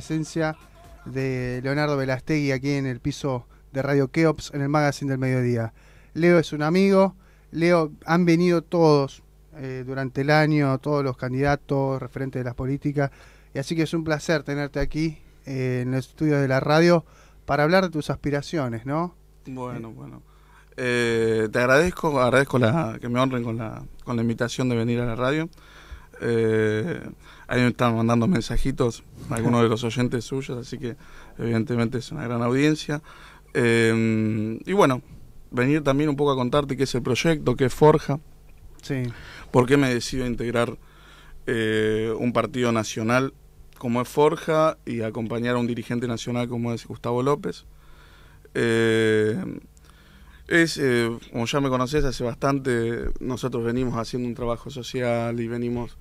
presencia de Leonardo Velastegui aquí en el piso de Radio Keops en el Magazine del Mediodía. Leo es un amigo, Leo, han venido todos eh, durante el año, todos los candidatos, referentes de las políticas, y así que es un placer tenerte aquí eh, en el estudio de la radio para hablar de tus aspiraciones, ¿no? Bueno, bueno. Eh, te agradezco, agradezco que me honren con la, con la invitación de venir a la radio. Ahí me están mandando mensajitos algunos de los oyentes suyos, así que evidentemente es una gran audiencia. Eh, y bueno, venir también un poco a contarte qué es el proyecto, qué es Forja, sí. por qué me decido integrar eh, un partido nacional como es Forja y acompañar a un dirigente nacional como es Gustavo López. Eh, es, como ya me conoces, hace bastante nosotros venimos haciendo un trabajo social y venimos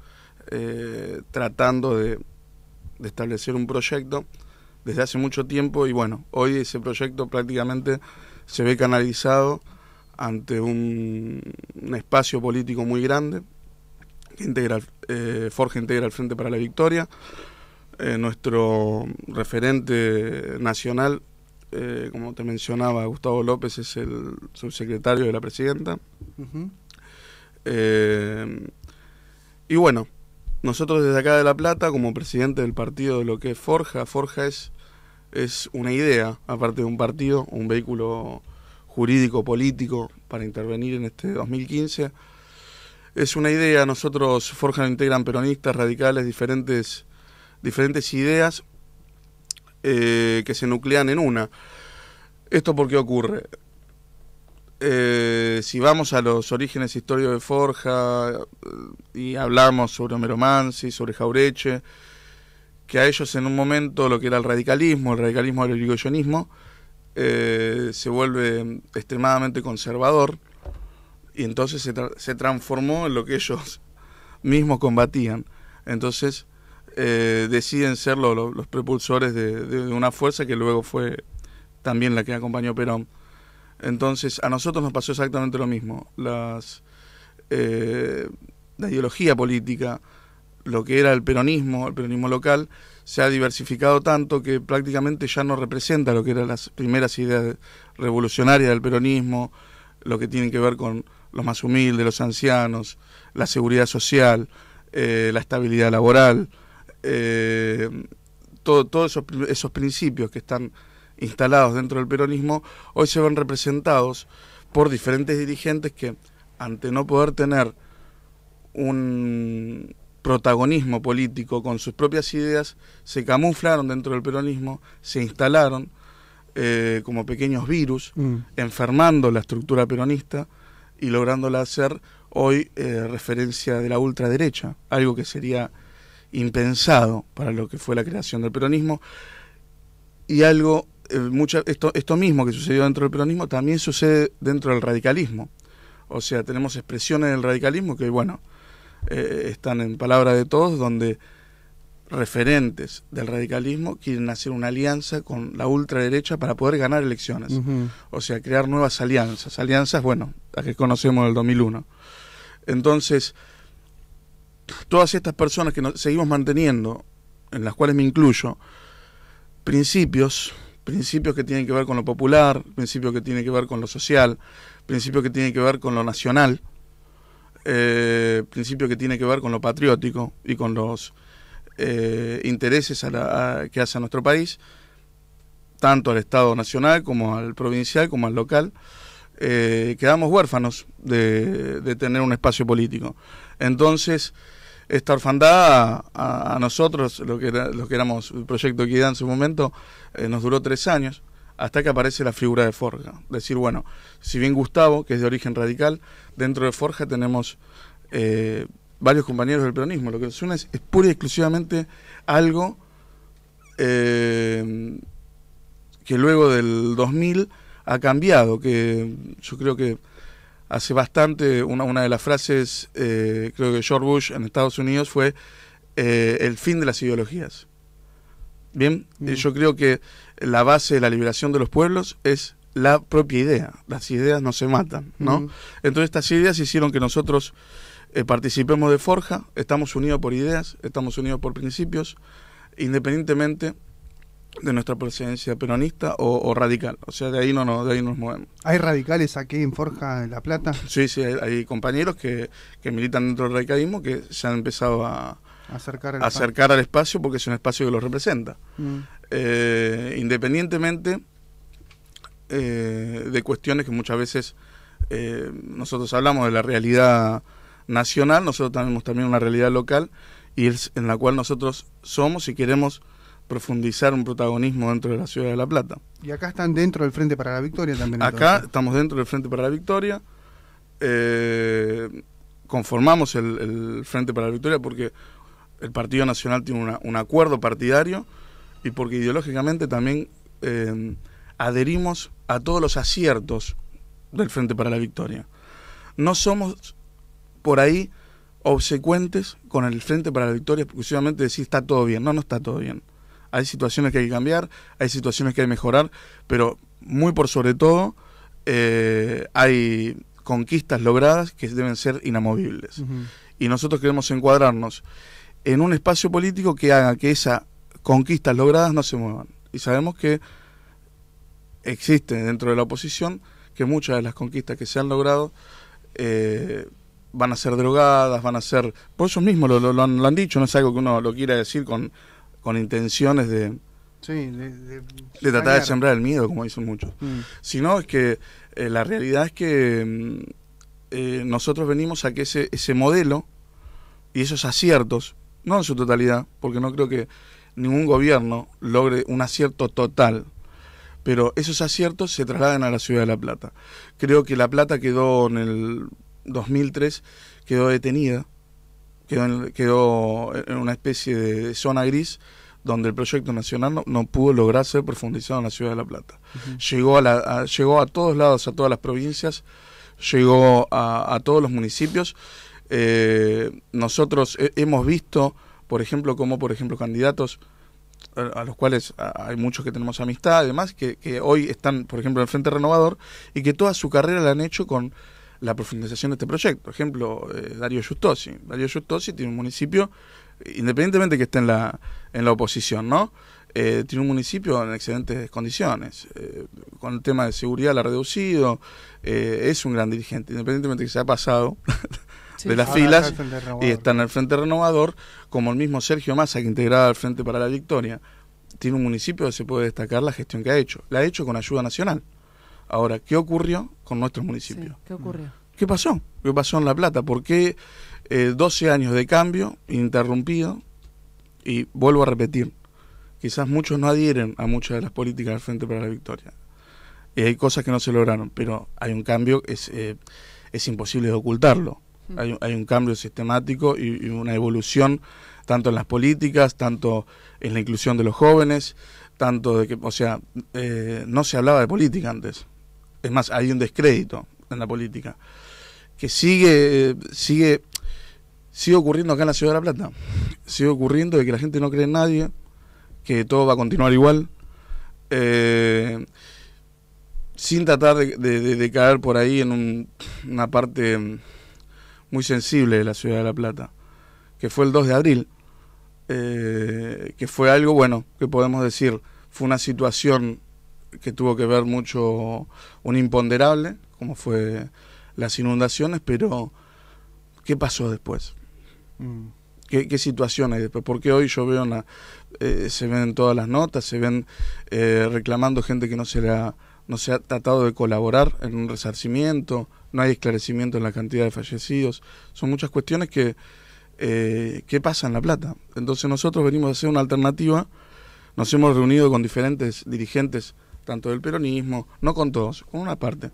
eh, tratando de, establecer un proyecto desde hace mucho tiempo y bueno, hoy ese proyecto prácticamente se ve canalizado ante un, espacio político muy grande que integra, eh, Forja e integra el Frente para la Victoria, eh, nuestro referente nacional, como te mencionaba, Gustavo López es el subsecretario de la presidenta. y bueno, nosotros desde acá de La Plata, como presidente del partido de lo que es Forja, Forja es, es una idea, aparte de un partido, un vehículo jurídico, político, para intervenir en este 2015. Es una idea, nosotros Forja integran peronistas, radicales, diferentes, diferentes ideas eh, que se nuclean en una. ¿Esto por qué ocurre? Eh, si vamos a los orígenes históricos de Forja eh, y hablamos sobre Homeromancy, sobre Jaureche, que a ellos en un momento lo que era el radicalismo, el radicalismo del irigoyenismo, eh, se vuelve extremadamente conservador y entonces se, transformó en lo que ellos mismos combatían. Entonces deciden ser los propulsores de, una fuerza que luego fue también la que acompañó Perón. Entonces, a nosotros nos pasó exactamente lo mismo. Las, eh, la ideología política, lo que era el peronismo, el peronismo local, se ha diversificado tanto que prácticamente ya no representa lo que eran las primeras ideas revolucionarias del peronismo, lo que tiene que ver con los más humildes, los ancianos, la seguridad social, eh, la estabilidad laboral, eh, todos esos, esos principios que están instalados dentro del peronismo, hoy se ven representados por diferentes dirigentes que, ante no poder tener un protagonismo político con sus propias ideas, se camuflaron dentro del peronismo, se instalaron eh, como pequeños virus, mm. enfermando la estructura peronista y lográndola hacer hoy eh, referencia de la ultraderecha, algo que sería impensado para lo que fue la creación del peronismo y algo eh, esto, mismo que sucedió dentro del peronismo también sucede dentro del radicalismo. O sea, tenemos expresiones del radicalismo que, bueno, eh, están en palabra de todos, donde referentes del radicalismo quieren hacer una alianza con la ultraderecha para poder ganar elecciones. O sea, crear nuevas alianzas. Alianzas, bueno, las que conocemos del 2001. Entonces, todas estas personas que seguimos manteniendo, en las cuales me incluyo, principios principios que tienen que ver con lo popular, principios que tienen que ver con lo social, principios que tienen que ver con lo nacional, eh, principios que tienen que ver con lo patriótico y con los eh, intereses a la, que hace a nuestro país, tanto al Estado nacional como al provincial como al local. Eh, quedamos huérfanos de, de tener un espacio político. Entonces, esta orfandad a, nosotros, lo que, que éramos el proyecto Equidad en su momento, eh, nos duró tres años, hasta que aparece la figura de Forja. Decir, bueno, si bien Gustavo, que es de origen radical, dentro de Forja tenemos eh, varios compañeros del peronismo. Lo que suena es, pura y exclusivamente algo eh, que luego del 2000 ha cambiado, que yo creo que hace bastante, una, una de las frases, eh, creo que George Bush en Estados Unidos fue eh, el fin de las ideologías. Bien, mm. eh, yo creo que la base de la liberación de los pueblos es la propia idea. Las ideas no se matan, ¿no? Mm. Entonces estas ideas hicieron que nosotros participemos de Forja, estamos unidos por ideas, estamos unidos por principios, independientemente de nuestra presidencia peronista o, radical. O sea, de ahí no, no de ahí nos movemos. ¿Hay radicales aquí en Forja, en La Plata? Sí, sí, hay, compañeros que, militan dentro del radicalismo que se han empezado a acercar, a acercar al espacio porque es un espacio que los representa. Mm. Eh, independientemente eh, de cuestiones que muchas veces eh, nosotros hablamos de la realidad nacional, nosotros tenemos también una realidad local y es en la cual nosotros somos y queremos profundizar un protagonismo dentro de la ciudad de La Plata. Y acá están dentro del Frente para la Victoria también. Acá estamos dentro del Frente para la Victoria. Eh, conformamos el, Frente para la Victoria porque el Partido Nacional tiene un acuerdo partidario y porque ideológicamente también eh, adherimos a todos los aciertos del Frente para la Victoria. No somos por ahí obsecuentes con el Frente para la Victoria exclusivamente decir está todo bien. No, no está todo bien hay situaciones que hay que cambiar, hay situaciones que hay que mejorar, pero muy por sobre todo eh, hay conquistas logradas que deben ser inamovibles. Y nosotros queremos encuadrarnos en un espacio político que haga que esas conquistas logradas no se muevan. Y sabemos que existe dentro de la oposición que muchas de las conquistas que se han logrado eh, van a ser drogadas, van a ser... Por eso mismo lo, han, dicho, no es algo que uno lo quiera decir con, con intenciones de, tratar de sembrar el miedo, como dicen muchos, mm. sino es que eh, la realidad es que mm, eh, nosotros venimos a que ese, ese modelo y esos aciertos, no en su totalidad, porque no creo que ningún gobierno logre un acierto total, pero esos aciertos se trasladan a la ciudad de La Plata. Creo que La Plata quedó en el 2003, quedó detenida quedó en, una especie de zona gris donde el proyecto nacional no, pudo lograr ser profundizado en la ciudad de La Plata. llegó, a llegó a todos lados, a todas las provincias, llegó a, todos los municipios. Eh, nosotros hemos visto, por ejemplo, como por ejemplo candidatos a, los cuales hay muchos que tenemos amistad, además, que, que hoy están, por ejemplo, en el Frente Renovador, y que toda su carrera la han hecho con la profundización de este proyecto. Por ejemplo, eh, Darío Justosi. Darío Justosi tiene un municipio, independientemente que esté en la, en la oposición, ¿no? Eh, tiene un municipio en excelentes condiciones. Eh, con el tema de seguridad la ha reducido. es un gran dirigente, independientemente que se ha pasado. de las filas y está en el Frente Renovador, como el mismo Sergio Massa que integraba al Frente para la Victoria. Tiene un municipio donde se puede destacar la gestión que ha hecho. La ha hecho con ayuda nacional. Ahora, ¿qué ocurrió con nuestro municipio? ¿Qué ocurrió? Mm. ¿Qué pasó? ¿Qué pasó en La Plata? ¿Por qué 12 eh, años de cambio interrumpido? Y vuelvo a repetir, quizás muchos no adhieren a muchas de las políticas del Frente para la Victoria. y hay cosas que no se lograron, pero hay un cambio, es, eh, es imposible de ocultarlo. Mm. Hay, un cambio sistemático y, una evolución tanto en las políticas, tanto en la inclusión de los jóvenes, tanto de que, o sea, eh, no se hablaba de política antes es más, hay un descrédito en la política, que sigue, sigue, sigue ocurriendo acá en la Ciudad de La Plata, sigue ocurriendo de que la gente no cree en nadie, que todo va a continuar igual, eh, sin tratar de, caer por ahí en una parte muy sensible de la Ciudad de La Plata, que fue el 2 de abril, eh, que fue algo bueno, que podemos decir, fue una situación que tuvo que ver mucho un imponderable, como fue las inundaciones, pero ¿qué pasó después? Mm. ¿Qué, situación hay después? Porque hoy yo veo, una, eh, se ven todas las notas, se ven eh, reclamando gente que no se, no se ha tratado de colaborar en un resarcimiento, no hay esclarecimiento en la cantidad de fallecidos, son muchas cuestiones que, eh, ¿qué pasa en La Plata? Entonces nosotros venimos a hacer una alternativa, nos hemos reunido con diferentes dirigentes tanto del peronismo, no con todos, con una parte,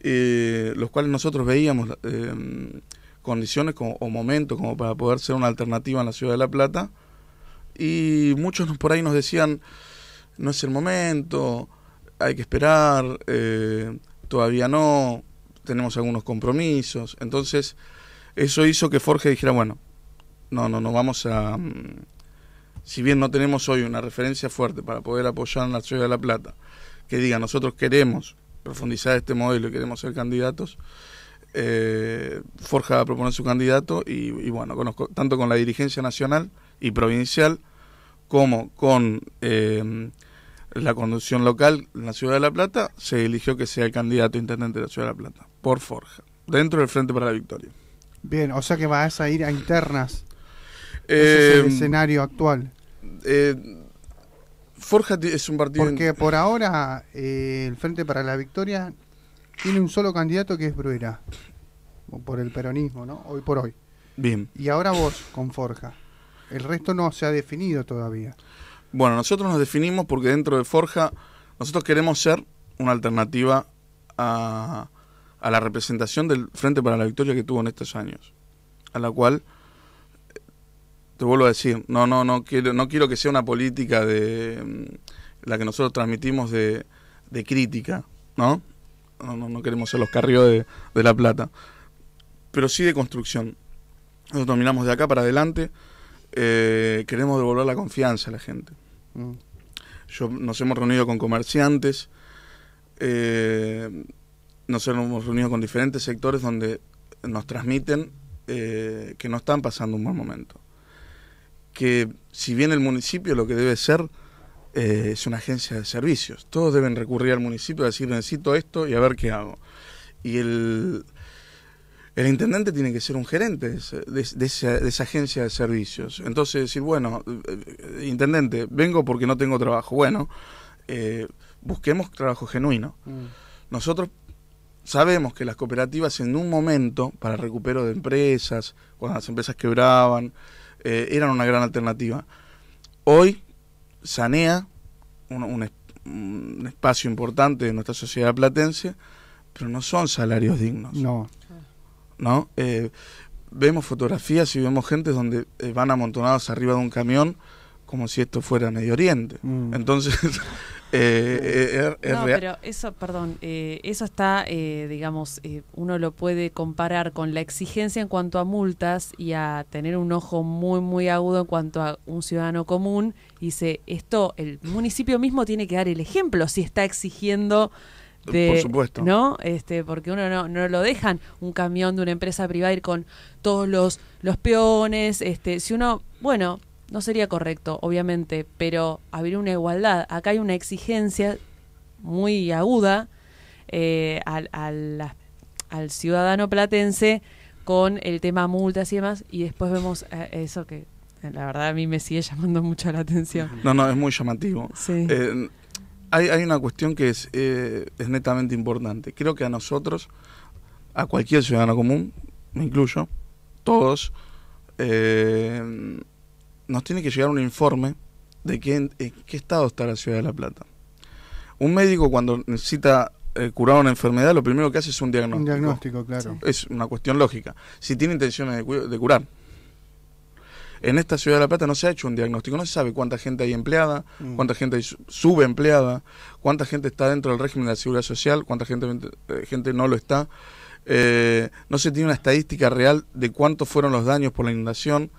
eh, los cuales nosotros veíamos eh, condiciones como, o momentos como para poder ser una alternativa en la ciudad de La Plata, y muchos por ahí nos decían, no es el momento, hay que esperar, eh, todavía no, tenemos algunos compromisos, entonces eso hizo que Forge dijera, bueno, no, no, no vamos a... Mm, si bien no tenemos hoy una referencia fuerte para poder apoyar a la ciudad de La Plata, que diga nosotros queremos profundizar este modelo y queremos ser candidatos, eh, Forja va a proponer su candidato y, bueno, conozco, tanto con la dirigencia nacional y provincial como con eh, la conducción local en la ciudad de La Plata, se eligió que sea el candidato intendente de la ciudad de La Plata, por Forja, dentro del Frente para la Victoria. Bien, o sea que vas a ir a internas. es el em, escenario actual. Eh, Forja es un partido... Porque por ahora eh, el Frente para la Victoria tiene un solo candidato que es Bruera, por el peronismo, ¿no? Hoy por hoy. Bien. Y ahora vos con Forja. El resto no se ha definido todavía. Bueno, nosotros nos definimos porque dentro de Forja nosotros queremos ser una alternativa a, a la representación del Frente para la Victoria que tuvo en estos años, a la cual te vuelvo a decir, no, no, no quiero, no quiero que sea una política de mm, la que nosotros transmitimos de, crítica, ¿no? No, ¿no? queremos ser los carrios de, La Plata, pero sí de construcción. Nosotros miramos de acá para adelante, eh, queremos devolver la confianza a la gente. Mm. Yo, nos hemos reunido con comerciantes, eh, nos hemos reunido con diferentes sectores donde nos transmiten eh, que no están pasando un buen momento que si bien el municipio lo que debe ser eh, es una agencia de servicios, todos deben recurrir al municipio y decir necesito esto y a ver qué hago. Y el, el intendente tiene que ser un gerente de, esa, agencia de servicios. Entonces decir, bueno, eh, eh, intendente, vengo porque no tengo trabajo. Bueno, busquemos trabajo genuino. Mm. Nosotros sabemos que las cooperativas en un momento, para recupero de empresas, cuando las empresas quebraban, eh, eran una gran alternativa. Hoy, Sanea, un, espacio importante de nuestra sociedad platense, pero no son salarios dignos. No. Eh, vemos fotografías y vemos gente donde eh, van amontonados arriba de un camión como si esto fuera Medio Oriente. Mm. Entonces, Eh, eh no, pero eso, perdón, eh, eso está, eh, digamos, uno lo puede comparar con la exigencia en cuanto a multas y a tener un ojo muy, muy agudo en cuanto a un ciudadano común. y Dice, esto, el municipio mismo tiene que dar el ejemplo si está exigiendo... De, Por supuesto. ¿No? Este, porque uno no, no lo dejan un camión de una empresa privada ir con todos los, los peones. Este, si uno, bueno, no sería correcto, obviamente, pero habría una igualdad. Acá hay una exigencia muy aguda eh, al, ciudadano platense con el tema multas y demás, y después vemos eh, eso que eh, la verdad a mí me sigue llamando mucho la atención. No, no, es muy llamativo. hay, una cuestión que es, es netamente importante. Creo que a nosotros, a cualquier ciudadano común, me incluyo, todos, nos tiene que llegar un informe de qué, eh, qué estado está la ciudad de La Plata. Un médico cuando necesita eh, curar una enfermedad, lo primero que hace es un diagnóstico. Un diagnóstico, claro. Es una cuestión lógica. Si tiene intenciones de, curar. En esta ciudad de La Plata no se ha hecho un diagnóstico, no se sabe cuánta gente hay empleada, mm. cuánta gente hay subempleada, cuánta gente está dentro del régimen de la seguridad social, cuánta gente, eh, gente no lo está. no se tiene una estadística real de cuántos fueron los daños por la inundación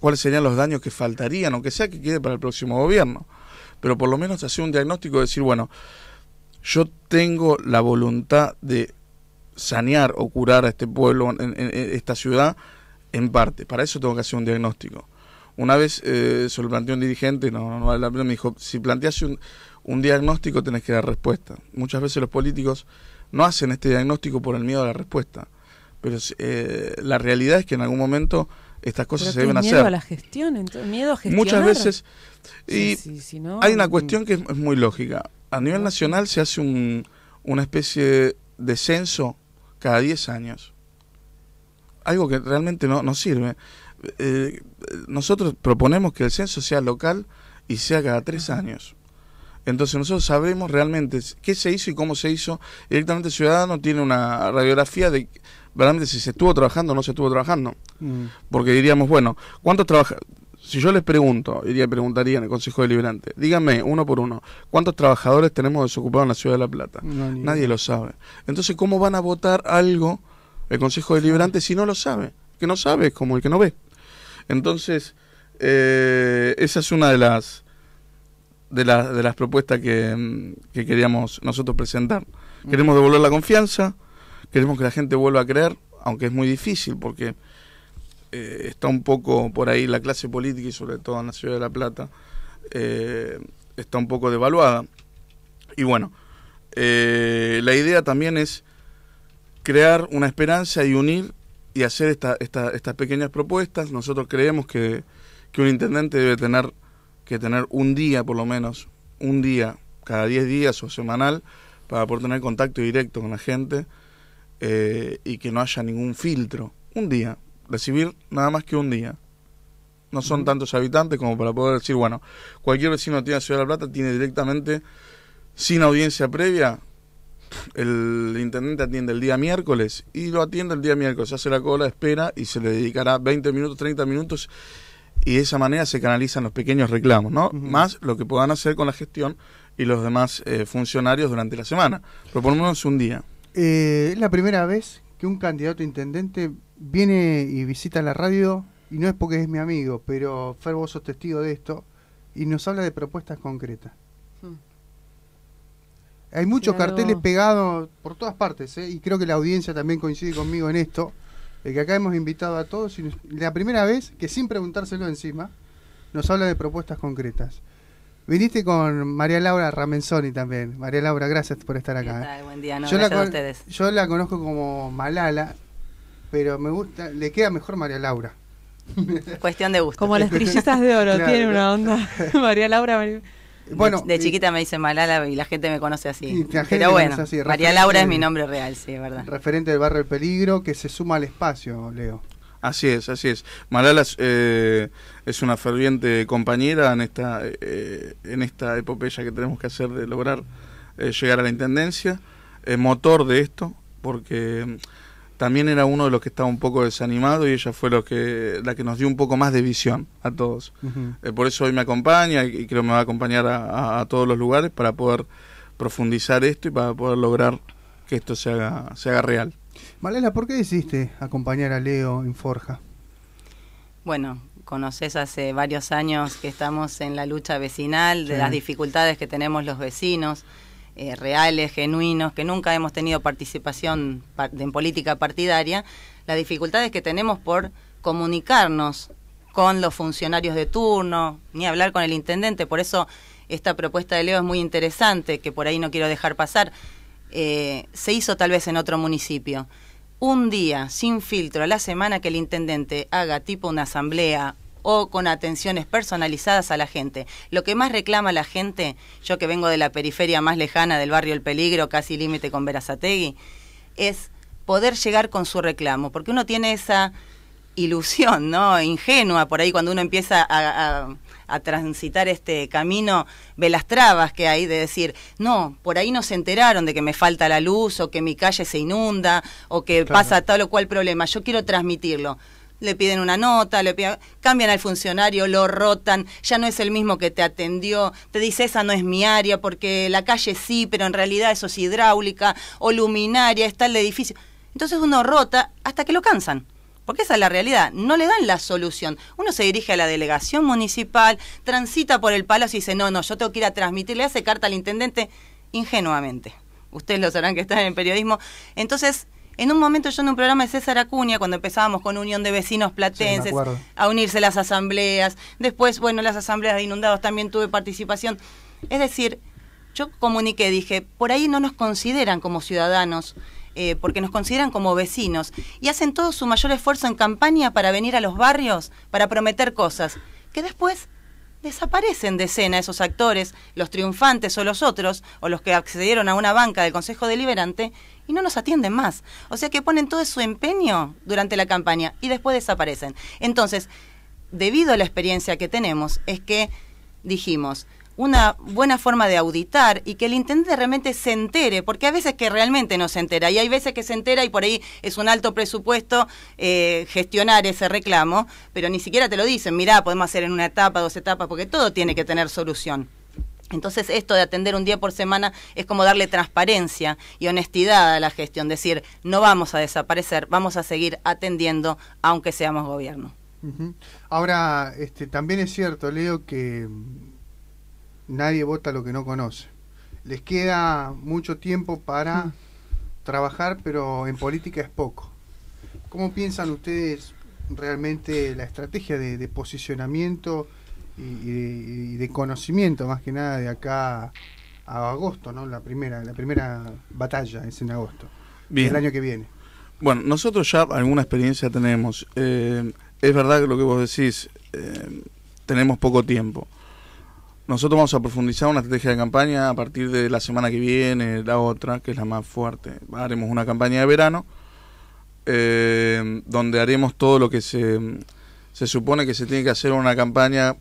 cuáles, serían los daños que faltarían, aunque sea que quede para el próximo gobierno. Pero por lo menos hacer un diagnóstico y decir, bueno, yo tengo la voluntad de sanear o curar a este pueblo, en, esta ciudad, en parte. Para eso tengo que hacer un diagnóstico. Una vez eh, se lo planteó un dirigente, no, no me dijo, si planteas un, diagnóstico tenés que dar respuesta. Muchas veces los políticos no hacen este diagnóstico por el miedo a la respuesta. Pero eh, la realidad es que en algún momento estas cosas se deben hacer. Miedo a la gestión, entonces, miedo Muchas veces, y hay una mm. cuestión que es, muy lógica. A nivel nacional se hace un, una especie de censo cada 10 años. Algo que realmente no, sirve. Eh, nosotros proponemos que el censo sea local y sea cada 3 años. Entonces nosotros sabemos realmente qué se hizo y cómo se hizo. Directamente el ciudadano tiene una radiografía de verdaderamente si se estuvo trabajando o no se estuvo trabajando. Mm. Porque diríamos, bueno, ¿cuántos trabajadores? Si yo les pregunto, iría preguntaría en el Consejo Deliberante, díganme uno por uno, ¿cuántos trabajadores tenemos desocupados en la ciudad de La Plata? Nadie lo sabe. Entonces, ¿cómo van a votar algo el Consejo Deliberante si no lo sabe? que no sabe es como el que no ve. Entonces, eh, esa es una de las de, de las propuestas que, mm, queríamos nosotros presentar. Mm. Queremos devolver la confianza, queremos que la gente vuelva a creer, aunque es muy difícil porque eh, está un poco por ahí la clase política y sobre todo en la ciudad de La Plata, eh, está un poco devaluada. Y bueno, eh, la idea también es crear una esperanza y unir y hacer esta, estas pequeñas propuestas. Nosotros creemos que, que un intendente debe tener que tener un día por lo menos, un día, cada 10 días o semanal, para poder tener contacto directo con la gente eh, y que no haya ningún filtro. Un día, recibir nada más que un día. No son tantos habitantes como para poder decir, bueno, cualquier vecino tiene la Ciudad de la Plata tiene directamente, sin audiencia previa, el intendente atiende el día miércoles y lo atiende el día miércoles, hace la cola, espera y se le dedicará 20 minutos, 30 minutos y de esa manera se canalizan los pequeños reclamos, ¿no? Más lo que puedan hacer con la gestión y los demás eh, funcionarios durante la semana. menos un día. Eh, es la primera vez que un candidato a intendente viene y visita la radio, y no es porque es mi amigo, pero Fer, vos testigo de esto, y nos habla de propuestas concretas. Hmm. Hay muchos carteles pegados por todas partes, ¿eh? y creo que la audiencia también coincide conmigo en esto, de que acá hemos invitado a todos, y la primera vez que sin preguntárselo encima, nos habla de propuestas concretas. Viniste con María Laura Ramenzoni también. María Laura, gracias por estar acá. ¿Qué Buen día, yo la a ustedes. Yo la conozco como Malala, pero me gusta, le queda mejor María Laura. Cuestión de gusto. Como las trillizas de oro, tiene una onda. María Laura. Bueno, de, chiquita me dice Malala y la gente me conoce así. Pero bueno, María Laura es mi nombre real, sí, es verdad. Referente del barrio El Peligro que se suma al espacio, Leo. Así es, así es. Malala eh, es una ferviente compañera en esta, eh, en esta epopeya que tenemos que hacer de lograr eh, llegar a la intendencia, motor de esto, porque mm, también era uno de los que estaba un poco desanimado y ella fue lo que, la que nos dio un poco más de visión a todos. por eso hoy me acompaña y creo que me va a acompañar a, a, todos los lugares para poder profundizar esto y para poder lograr que esto se haga, se haga real. Malena, ¿por qué decidiste acompañar a Leo en Forja? Bueno, conoces hace varios años que estamos en la lucha vecinal, de las dificultades que tenemos los vecinos, eh, reales, genuinos, que nunca hemos tenido participación en política partidaria, las dificultades que tenemos por comunicarnos con los funcionarios de turno, ni hablar con el intendente, por eso esta propuesta de Leo es muy interesante, que por ahí no quiero dejar pasar. Eh, se hizo tal vez en otro municipio. Un día, sin filtro, a la semana que el intendente haga tipo una asamblea o con atenciones personalizadas a la gente. Lo que más reclama la gente, yo que vengo de la periferia más lejana del barrio El Peligro, casi límite con Verazategui, es poder llegar con su reclamo, porque uno tiene esa ilusión, ¿no? Ingenua por ahí cuando uno empieza a a transitar este camino ve las trabas que hay, de decir, no, por ahí no se enteraron de que me falta la luz o que mi calle se inunda o que pasa tal o cual problema, yo quiero transmitirlo le piden una nota, le cambian al funcionario, lo rotan, ya no es el mismo que te atendió, te dice esa no es mi área porque la calle sí, pero en realidad eso es hidráulica o luminaria, está el edificio. Entonces uno rota hasta que lo cansan porque esa es la realidad, no le dan la solución. Uno se dirige a la delegación municipal, transita por el palo y dice, no, no, yo tengo que ir a transmitir, le hace carta al intendente ingenuamente. Ustedes lo sabrán que están en el periodismo. Entonces, en un momento yo en un programa de César Acuña, cuando empezábamos con Unión de Vecinos Platenses, a unirse las asambleas, después, bueno, las asambleas de inundados también tuve participación. Es decir, yo comuniqué, dije, por ahí no nos consideran como ciudadanos eh, porque nos consideran como vecinos y hacen todo su mayor esfuerzo en campaña para venir a los barrios, para prometer cosas, que después desaparecen de escena esos actores, los triunfantes o los otros, o los que accedieron a una banca del Consejo Deliberante, y no nos atienden más. O sea que ponen todo su empeño durante la campaña y después desaparecen. Entonces, debido a la experiencia que tenemos, es que dijimos, una buena forma de auditar y que el intendente realmente se entere, porque a veces que realmente no se entera y hay veces que se entera y por ahí es un alto presupuesto eh, gestionar ese reclamo, pero ni siquiera te lo dicen, mirá, podemos hacer en una etapa, dos etapas, porque todo tiene que tener solución. Entonces esto de atender un día por semana es como darle transparencia y honestidad a la gestión, decir, no vamos a desaparecer, vamos a seguir atendiendo aunque seamos gobierno. Ahora, este, también es cierto, Leo, que nadie vota lo que no conoce. Les queda mucho tiempo para mm. trabajar, pero en política es poco. ¿Cómo piensan ustedes realmente la estrategia de, posicionamiento y, de, conocimiento, más que nada, de acá a agosto, ¿no? La primera, la primera batalla es en agosto, del el año que viene. Bueno, nosotros ya alguna experiencia tenemos. Eh, es verdad que lo que vos decís, eh, tenemos poco tiempo. Nosotros vamos a profundizar una estrategia de campaña a partir de la semana que viene, la otra, que es la más fuerte. Haremos una campaña de verano eh, donde haremos todo lo que se, se supone que se tiene que hacer una campaña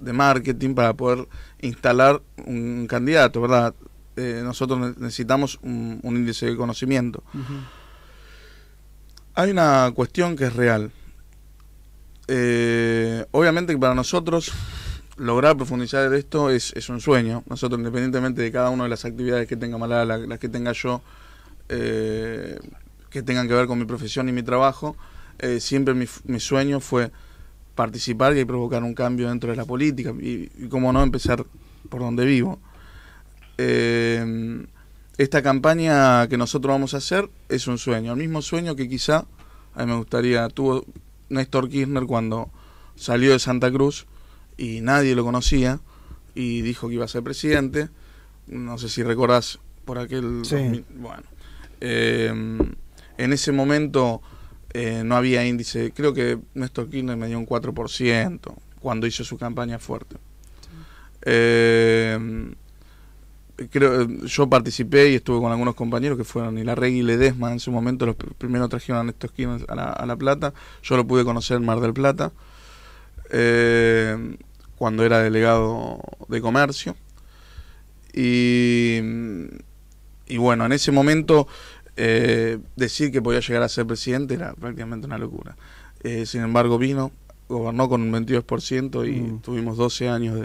de marketing para poder instalar un candidato, ¿verdad? Eh, nosotros necesitamos un, índice de conocimiento. Hay una cuestión que es real. Eh, obviamente que para nosotros lograr profundizar en esto es, un sueño. Nosotros, independientemente de cada una de las actividades que tenga Malala, las que tenga yo, eh, que tengan que ver con mi profesión y mi trabajo, eh, siempre mi, sueño fue participar y provocar un cambio dentro de la política y, y cómo no, empezar por donde vivo. Eh, esta campaña que nosotros vamos a hacer es un sueño, el mismo sueño que quizá a mí me gustaría, tuvo Néstor Kirchner cuando salió de Santa Cruz, y nadie lo conocía y dijo que iba a ser presidente. No sé si recordás por aquel... bueno, eh, en ese momento eh, no había índice, creo que Néstor Kirchner me dio un 4% cuando hizo su campaña fuerte. Eh, creo, yo participé y estuve con algunos compañeros que fueron y rey y Ledesma en su momento, los primeros trajeron a Néstor Kirchner a la, a la Plata, yo lo pude conocer en Mar del Plata. Eh, cuando era delegado de comercio. Y, y bueno, en ese momento eh, decir que podía llegar a ser presidente era prácticamente una locura. Eh, sin embargo, vino, gobernó con un 22% y mm. tuvimos 12 años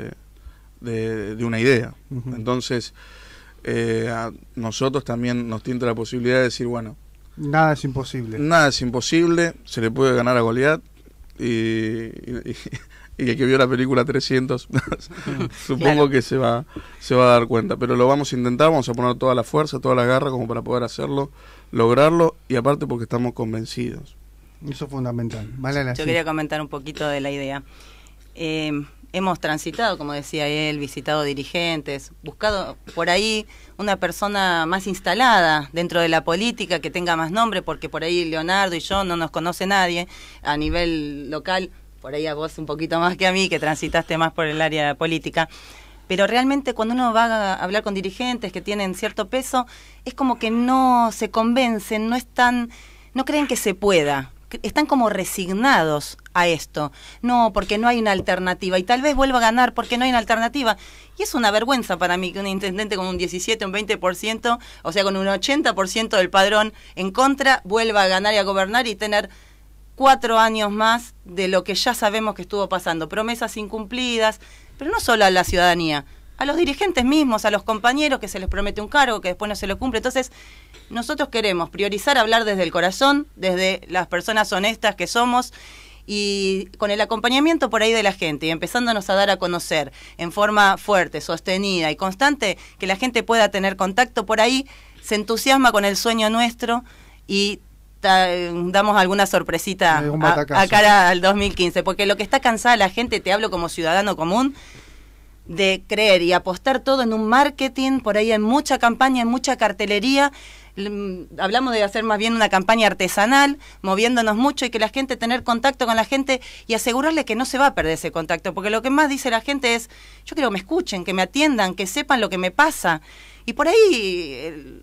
de, de, una idea. Entonces, eh, nosotros también nos tinta la posibilidad de decir, bueno, Nada es imposible. Nada es imposible, se le puede ganar a cualidad y, y el que vio la película 300 supongo que se va, se va a dar cuenta. Pero lo vamos a intentar, vamos a poner toda la fuerza, toda la garra como para poder hacerlo, lograrlo y aparte porque estamos convencidos. Eso es fundamental. Vale, Yo quería comentar un poquito de la idea. Eh, hemos transitado, como decía él, visitado dirigentes, buscado por ahí una persona más instalada dentro de la política que tenga más nombre, porque por ahí Leonardo y yo no nos conoce nadie a nivel local por ahí a vos un poquito más que a mí, que transitaste más por el área política, pero realmente cuando uno va a hablar con dirigentes que tienen cierto peso, es como que no se convencen, no están, no creen que se pueda, están como resignados a esto. No, porque no hay una alternativa. Y tal vez vuelva a ganar porque no hay una alternativa. Y es una vergüenza para mí que un intendente con un 17, un 20%, o sea, con un 80% del padrón en contra, vuelva a ganar y a gobernar y tener cuatro años más de lo que ya sabemos que estuvo pasando, promesas incumplidas, pero no solo a la ciudadanía, a los dirigentes mismos, a los compañeros que se les promete un cargo, que después no se lo cumple. Entonces, nosotros queremos priorizar hablar desde el corazón, desde las personas honestas que somos y con el acompañamiento por ahí de la gente y empezándonos a dar a conocer en forma fuerte, sostenida y constante, que la gente pueda tener contacto por ahí, se entusiasma con el sueño nuestro y eh, damos alguna sorpresita a, cara al 2015, porque lo que está cansada la gente, te hablo como ciudadano común, de creer y apostar todo en un marketing, por ahí en mucha campaña, en mucha cartelería. Mm, hablamos de hacer más bien una campaña artesanal, moviéndonos mucho y que la gente tener contacto con la gente y asegurarle que no se va a perder ese contacto, porque lo que más dice la gente es, yo quiero que me escuchen, que me atiendan, que sepan lo que me pasa. Y por ahí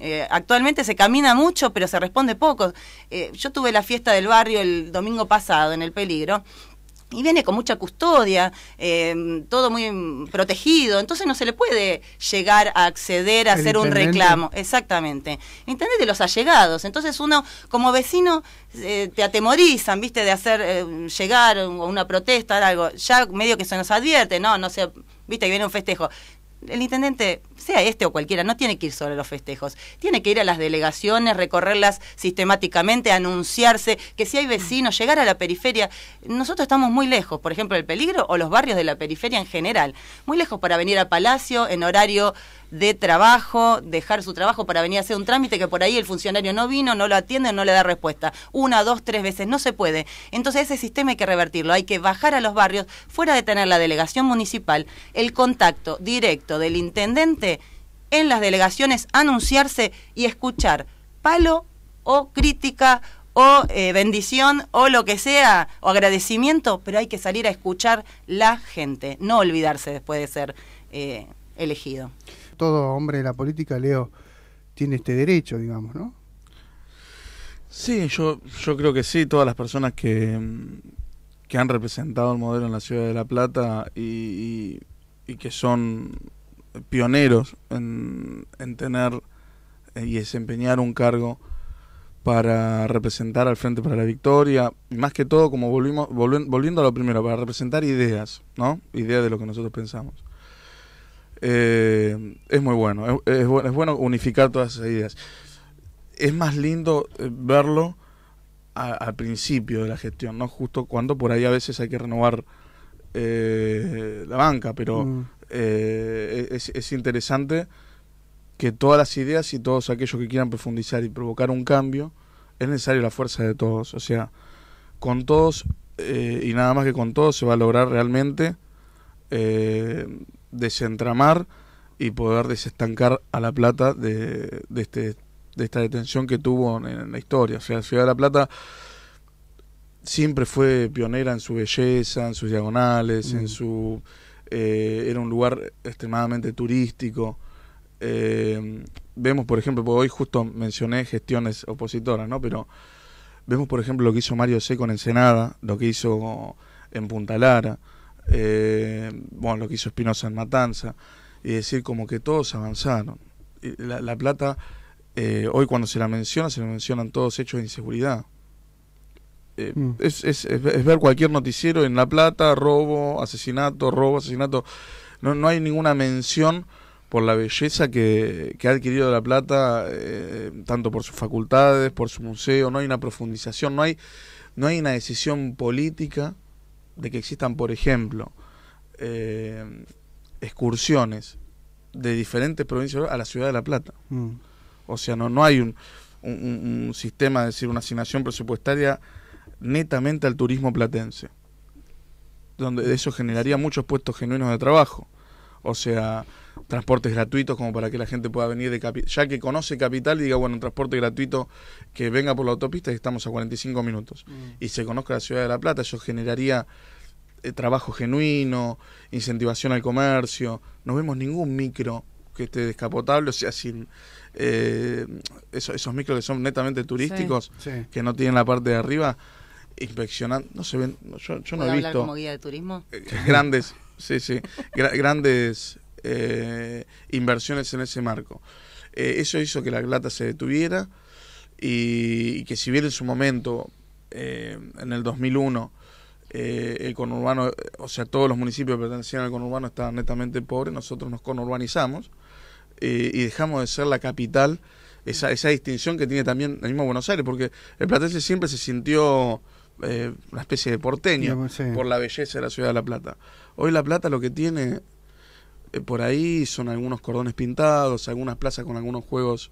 eh, actualmente se camina mucho, pero se responde poco. Eh, yo tuve la fiesta del barrio el domingo pasado en El Peligro. Y viene con mucha custodia, em, todo muy protegido, entonces no se le puede llegar a acceder a hacer un reclamo. Exactamente. Intendente de los allegados, entonces uno como vecino eh, te atemorizan, viste, de hacer llegar una protesta, algo. Ya medio que se nos advierte, no, no sé, viste, que viene un festejo. El intendente sea este o cualquiera, no tiene que ir solo a los festejos, tiene que ir a las delegaciones, recorrerlas sistemáticamente, anunciarse, que si hay vecinos, llegar a la periferia. Nosotros estamos muy lejos, por ejemplo, el peligro o los barrios de la periferia en general, muy lejos para venir a Palacio en horario de trabajo, dejar su trabajo para venir a hacer un trámite que por ahí el funcionario no vino, no lo atiende, no le da respuesta. Una, dos, tres veces, no se puede. Entonces ese sistema hay que revertirlo, hay que bajar a los barrios, fuera de tener la delegación municipal, el contacto directo del intendente en las delegaciones, anunciarse y escuchar palo o crítica o eh, bendición o lo que sea, o agradecimiento, pero hay que salir a escuchar la gente, no olvidarse después de ser eh, elegido. Todo hombre de la política, Leo, tiene este derecho, digamos, ¿no? Sí, yo, yo creo que sí, todas las personas que, que han representado el modelo en la ciudad de La Plata y que son pioneros en, tener eh, y desempeñar un cargo para representar al Frente para la Victoria, más que todo, como volvimos, volviendo a lo primero, para representar ideas, ¿no? Ideas de lo que nosotros pensamos. Eh, es muy bueno, es, bueno, unificar todas esas ideas. Es más lindo eh, verlo al principio de la gestión, ¿no? Justo cuando por ahí a veces hay que renovar la banca, pero mm. Eh, es, interesante que todas las ideas y todos aquellos que quieran profundizar y provocar un cambio, es necesario la fuerza de todos. O sea, con todos eh, y nada más que con todos se va a lograr realmente eh, desentramar y poder desestancar a La Plata de, este, de esta detención que tuvo en, la historia. O sea, la Ciudad de La Plata siempre fue pionera en su belleza, en sus diagonales, en mm. su eh, era un lugar extremadamente turístico. Eh, vemos, por ejemplo, hoy justo mencioné gestiones opositoras, ¿no? Pero vemos, por ejemplo, lo que hizo Mario Seco en Ensenada, lo que hizo en Punta Lara, eh, bueno, lo que hizo Espinosa en Matanza, y decir como que todos avanzaron. la, plata, hoy cuando se la menciona, se la mencionan todos hechos de inseguridad. Eh, mm. es, ver cualquier noticiero en La Plata, robo, asesinato, robo, asesinato. No, hay ninguna mención por la belleza que, ha adquirido La Plata, eh, tanto por sus facultades, por su museo. No hay una profundización, no hay, no hay una decisión política de que existan, por ejemplo, eh, excursiones de diferentes provincias a la ciudad de La Plata. Mm. O sea, no, no hay un, un sistema, es decir, una asignación presupuestaria netamente al turismo platense, donde eso generaría muchos puestos genuinos de trabajo, o sea, transportes gratuitos como para que la gente pueda venir de capital, ya que conoce capital y diga, bueno, un transporte gratuito que venga por la autopista y estamos a 45 minutos, mm. y se conozca la ciudad de La Plata, eso generaría eh, trabajo genuino, incentivación al comercio, no vemos ningún micro que esté descapotable, o sea, sin eh, esos, micros que son netamente turísticos, que no tienen la parte de arriba, inspeccionando, no se ven, yo, no he visto... como guía de turismo? Eh, grandes, sí, sí, grandes eh, inversiones en ese marco. Eh, eso hizo que la plata se detuviera y, que si bien en su momento, en el 2001, el conurbano, o sea, todos los municipios que pertenecían al conurbano estaban netamente pobres, nosotros nos conurbanizamos y dejamos de ser la capital esa, esa distinción que tiene también el mismo Buenos Aires, porque el platense siempre se sintió eh, una especie de porteño por la belleza de la ciudad de La Plata. Hoy La Plata lo que tiene eh, por ahí son algunos cordones pintados, algunas plazas con algunos juegos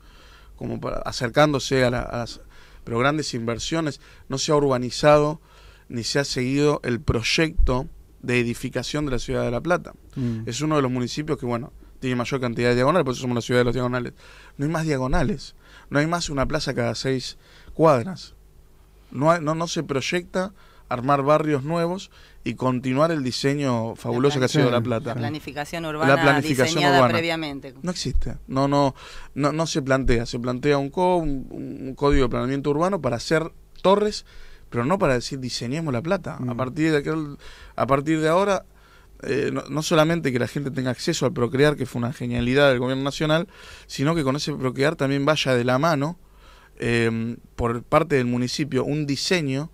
como acercándose a, las pero grandes inversiones. No se ha urbanizado ni se ha seguido el proyecto de edificación de la ciudad de La Plata. Mm. Es uno de los municipios que, bueno, tiene mayor cantidad de diagonales, por eso somos la ciudad de los diagonales. No hay más diagonales, no hay más una plaza cada seis cuadras no, no, no se proyecta armar barrios nuevos y continuar el diseño fabuloso que ha sido La Plata. La planificación urbana diseñada previamente. No existe, no, no, no, se plantea, se plantea un, código de planeamiento urbano para hacer torres, pero no para decir diseñemos La Plata. A, mm. partir de a partir de ahora, eh, no, solamente que la gente tenga acceso al Procrear, que fue una genialidad del gobierno nacional, sino que con ese Procrear también vaya de la mano Em, por parte del municipio un diseño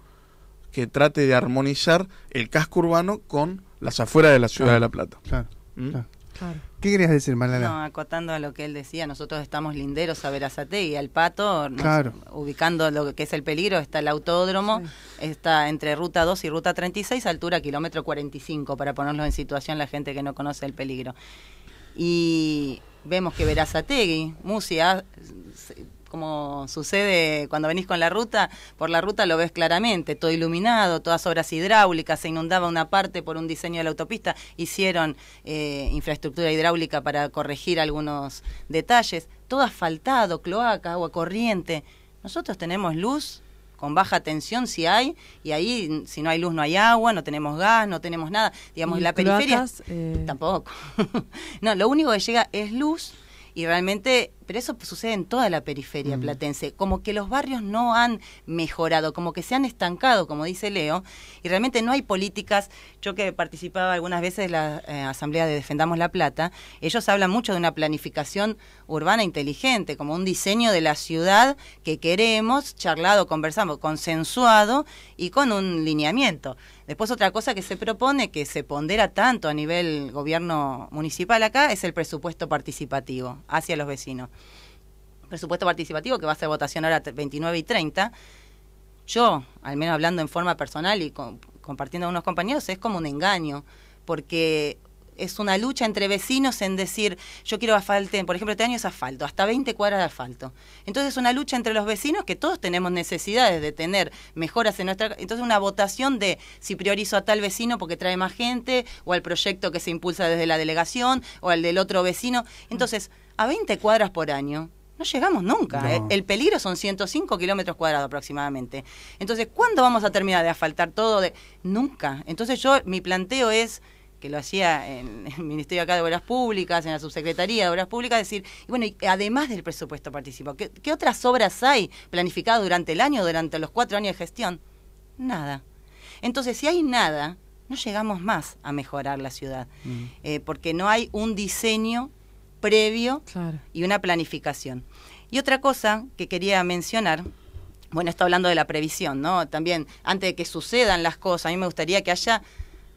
que trate de armonizar el casco urbano con las afueras de la ciudad de La Plata. ¿Mm? ¿Qué querías decir, Malala? acotando a lo que él decía, nosotros estamos linderos a Verazategui, al Pato, ubicando lo que es el peligro, está el autódromo, está entre ruta 2 y ruta 36, altura kilómetro 45, para ponerlo en situación la gente que no conoce el peligro. Y vemos que Verazategui, Musia, como sucede cuando venís con la ruta, por la ruta lo ves claramente, todo iluminado, todas obras hidráulicas, se inundaba una parte por un diseño de la autopista, hicieron eh, infraestructura hidráulica para corregir algunos detalles, todo asfaltado, cloaca, agua corriente. Nosotros tenemos luz con baja tensión si hay, y ahí si no hay luz no hay agua, no tenemos gas, no tenemos nada. Digamos, la periferia... Eh? Tampoco. no, lo único que llega es luz y realmente pero eso sucede en toda la periferia mm. platense, como que los barrios no han mejorado, como que se han estancado, como dice Leo, y realmente no hay políticas, yo que participaba algunas veces en la eh, Asamblea de Defendamos la Plata, ellos hablan mucho de una planificación urbana inteligente, como un diseño de la ciudad que queremos, charlado, conversamos, consensuado y con un lineamiento. Después otra cosa que se propone, que se pondera tanto a nivel gobierno municipal acá, es el presupuesto participativo hacia los vecinos presupuesto participativo que va a ser votación ahora 29 y 30, yo, al menos hablando en forma personal y compartiendo con unos compañeros, es como un engaño, porque es una lucha entre vecinos en decir, yo quiero asfalto, por ejemplo, este año es asfalto, hasta 20 cuadras de asfalto. Entonces es una lucha entre los vecinos que todos tenemos necesidades de tener mejoras en nuestra... Entonces una votación de si priorizo a tal vecino porque trae más gente, o al proyecto que se impulsa desde la delegación, o al del otro vecino. Entonces, a 20 cuadras por año, no llegamos nunca. ¿eh? El peligro son 105 kilómetros cuadrados aproximadamente. Entonces, ¿cuándo vamos a terminar de asfaltar todo? De... Nunca. Entonces, yo, mi planteo es que lo hacía en el Ministerio acá de Obras Públicas, en la Subsecretaría de Obras Públicas, decir, bueno, y además del presupuesto participado, ¿qué, otras obras hay planificadas durante el año, durante los cuatro años de gestión? Nada. Entonces, si hay nada, no llegamos más a mejorar la ciudad, mm. eh, porque no hay un diseño previo y una planificación. Y otra cosa que quería mencionar, bueno, está hablando de la previsión, ¿no? También antes de que sucedan las cosas, a mí me gustaría que haya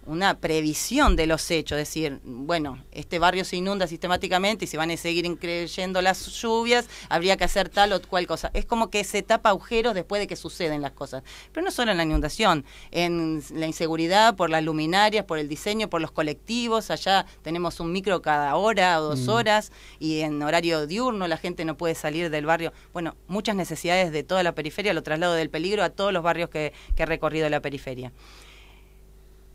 una previsión de los hechos, decir, bueno, este barrio se inunda sistemáticamente y se van a seguir creyendo las lluvias, habría que hacer tal o cual cosa. Es como que se tapa agujeros después de que suceden las cosas. Pero no solo en la inundación, en la inseguridad, por las luminarias, por el diseño, por los colectivos, allá tenemos un micro cada hora o dos mm. horas y en horario diurno la gente no puede salir del barrio. Bueno, muchas necesidades de toda la periferia, lo traslado del peligro a todos los barrios que, ha recorrido la periferia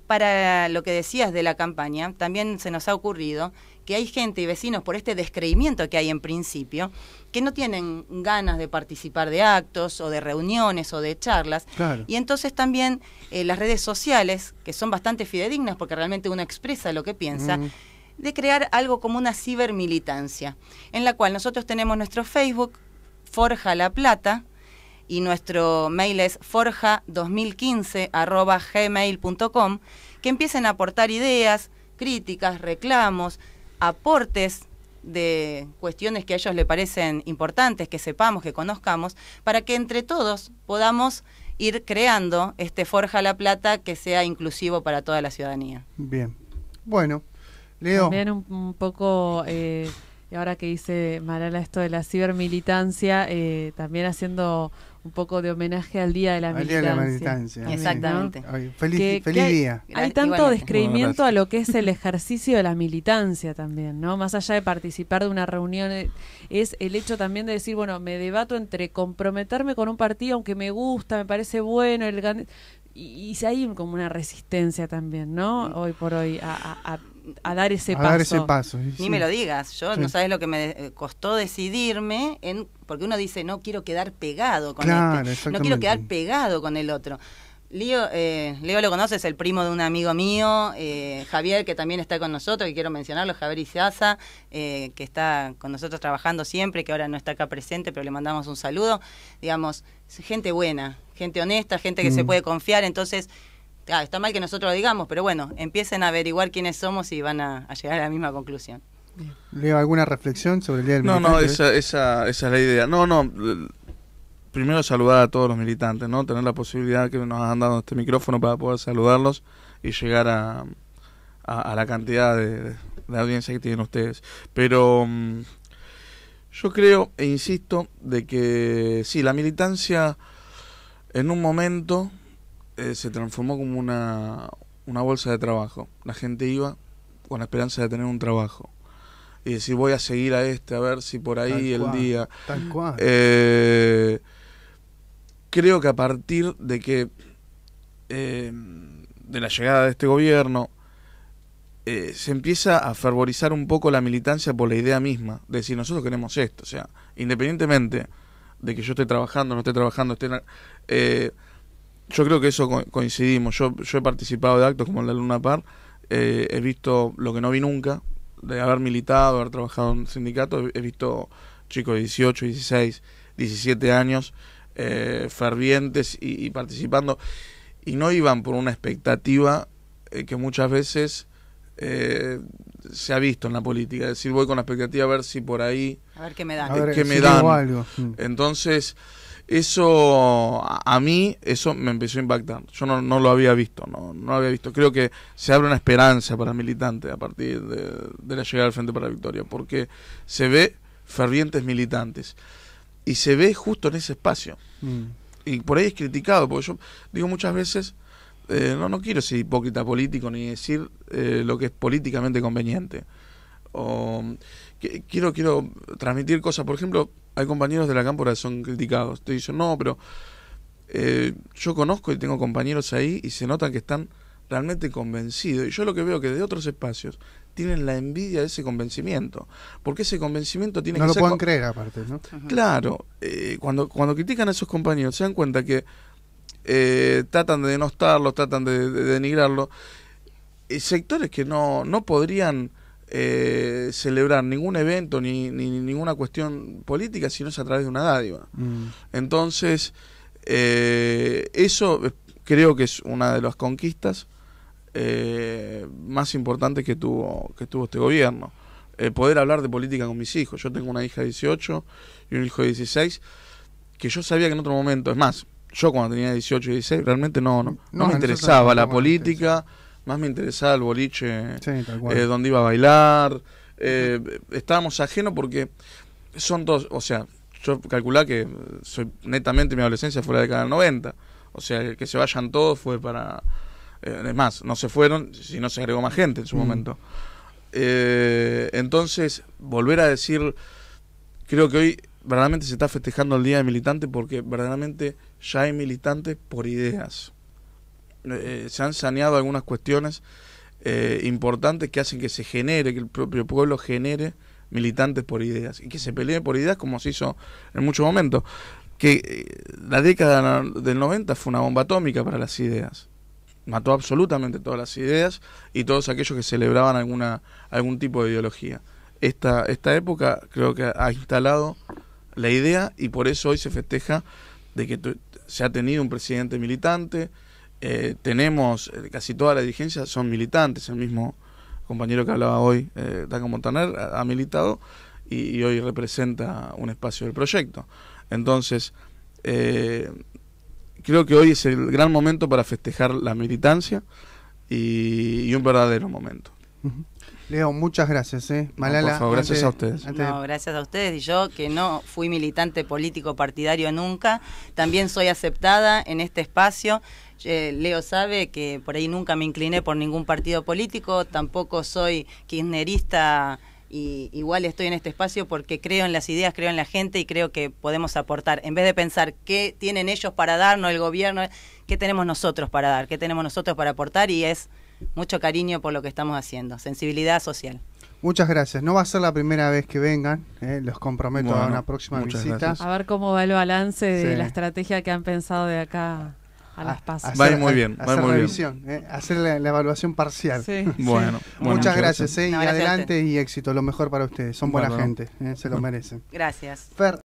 para lo que decías de la campaña, también se nos ha ocurrido que hay gente y vecinos por este descreimiento que hay en principio, que no tienen ganas de participar de actos o de reuniones o de charlas. Y entonces también eh, las redes sociales, que son bastante fidedignas porque realmente uno expresa lo que piensa, de crear algo como una cibermilitancia, en la cual nosotros tenemos nuestro Facebook, Forja La Plata, y nuestro mail es forja2015.gmail.com, que empiecen a aportar ideas, críticas, reclamos, aportes de cuestiones que a ellos le parecen importantes, que sepamos, que conozcamos, para que entre todos podamos ir creando este Forja La Plata que sea inclusivo para toda la ciudadanía. Bien. Bueno, Leo. También un, poco, eh, ahora que dice Marala esto de la cibermilitancia, eh, también haciendo un poco de homenaje al Día de la Militancia. Exactamente. feliz, feliz día. Hay, tanto descreimiento a lo que es el ejercicio de la militancia también, ¿no? Más allá de participar de una reunión, eh, es el hecho también de decir, bueno, me debato entre comprometerme con un partido, aunque me gusta, me parece bueno, el y, y hay como una resistencia también, ¿no? Mm. Hoy por hoy a, dar ese paso. Dar Ni me lo digas, yo no sabes lo que me eh, costó decidirme, en, porque uno dice, no quiero quedar pegado con este-". claro, no quiero quedar pegado con el otro. Leo, eh, Leo lo conoces, el primo de un amigo mío, eh, Javier, que también está con nosotros, que quiero mencionarlo, Javier Izaza, eh, que está con nosotros trabajando siempre, que ahora no está acá presente, pero le mandamos un saludo. Digamos, gente buena, gente honesta, gente que se mm. puede confiar, entonces, ah, está mal que nosotros lo digamos, pero bueno, empiecen a averiguar quiénes somos y van a, llegar a la misma conclusión. Leo, ¿alguna reflexión sobre el Día del No, no, esa, esa es la idea. No, no, primero saludar a todos los militantes, ¿no? Tener la posibilidad que nos han dado este micrófono para poder saludarlos y llegar a, la cantidad de, audiencia que tienen ustedes. Pero mm, yo creo e insisto de que sí, la militancia en un momento eh, se transformó como una, una bolsa de trabajo. La gente iba con la esperanza de tener un trabajo y decir voy a seguir a este a ver si por ahí el día. Tal cual. Eh, creo que a partir de que eh, de la llegada de este gobierno eh, se empieza a fervorizar un poco la militancia por la idea misma, de decir nosotros queremos esto, o sea, independientemente de que yo esté trabajando, no esté trabajando, esté... Eh, yo creo que eso coincidimos, yo, yo he participado de actos como la Luna Par, he visto lo que no vi nunca, de haber militado, haber trabajado en sindicatos, he visto chicos de 18, 16, 17 años, eh, fervientes y, participando, y no iban por una expectativa eh, que muchas veces eh, se ha visto en la política, es decir, voy con la expectativa a ver si por ahí... A ver qué me dan. Mm. Entonces, eso a mí, eso me empezó a impactar. Yo no, no lo había visto, no, no había visto. Creo que se abre una esperanza para militantes a partir de, de la llegada al Frente para la Victoria, porque se ve fervientes militantes y se ve justo en ese espacio. Mm. Y por ahí es criticado, porque yo digo muchas veces, eh, no, no quiero ser hipócrita político ni decir eh, lo que es políticamente conveniente. O, quiero, quiero transmitir cosas, por ejemplo, hay compañeros de la cámpora que son criticados. Te dicen, no, pero eh, yo conozco y tengo compañeros ahí y se notan que están realmente convencidos. Y yo lo que veo que de otros espacios tienen la envidia de ese convencimiento, porque ese convencimiento tiene que ser... No lo pueden creer aparte, Claro, eh, cuando, cuando critican a esos compañeros se dan cuenta que eh, tratan de denostarlo, tratan de, denigrarlo denigrarlos, sectores que no, podrían... Eh, celebrar ningún evento ni, ninguna cuestión política si no es a través de una dádiva. Mm. Entonces, eso creo que es una de las conquistas eh, más importante que tuvo, que tuvo este gobierno. Eh, poder hablar de política con mis hijos. Yo tengo una hija de 18 y un hijo de 16, que yo sabía que en otro momento, es más, yo cuando tenía 18 y 16 realmente no, no, me interesaba la política, más me interesaba el boliche, eh, donde iba a bailar. Eh, estábamos ajenos porque son dos, o sea, yo calculaba que soy, netamente mi adolescencia fue la década del 90. O sea, que se vayan todos fue para, además, eh, no se fueron, si no se agregó más gente en su mm. momento. Eh, entonces, volver a decir, creo que hoy verdaderamente se está festejando el Día de Militante porque verdaderamente ya hay militantes por ideas. Eh, se han saneado algunas cuestiones importantes que hacen que se genere, que el propio pueblo genere militantes por ideas y que se peleen por ideas como se hizo en muchos momentos. Que la década del 90 fue una bomba atómica para las ideas mató absolutamente todas las ideas y todos aquellos que celebraban alguna, algún tipo de ideología. Esta, esta época creo que ha instalado la idea y por eso hoy se festeja de que se ha tenido un presidente militante, eh, tenemos eh, casi toda la dirigencia son militantes, el mismo compañero que hablaba hoy, eh, Montaner, ha, militado y, y, hoy representa un espacio del proyecto. Entonces, eh, Creo que hoy es el gran momento para festejar la militancia y, un verdadero momento. Leo, muchas gracias. ¿eh? Malala, gracias a ustedes. No, gracias a ustedes. Y yo, que no fui militante político partidario nunca, también soy aceptada en este espacio. Eh, Leo sabe que por ahí nunca me incliné por ningún partido político, tampoco soy kirchnerista igual estoy en este espacio porque creo en las ideas, creo en la gente y creo que podemos aportar. En vez de pensar qué tienen ellos para darnos el gobierno, qué tenemos nosotros para dar, qué tenemos nosotros para aportar y es mucho cariño por lo que estamos haciendo, sensibilidad social. Muchas gracias. No va a ser la primera vez que vengan, eh, los comprometo a una próxima visita. A ver cómo va el balance de la estrategia que han pensado de acá Ah, va muy bien, va muy revisión, bien. Eh, hacer la, evaluación parcial. bueno, muchas gracias, eh, y adelante y éxito, lo mejor para ustedes. Son buena gente, eh, se lo merecen. Gracias.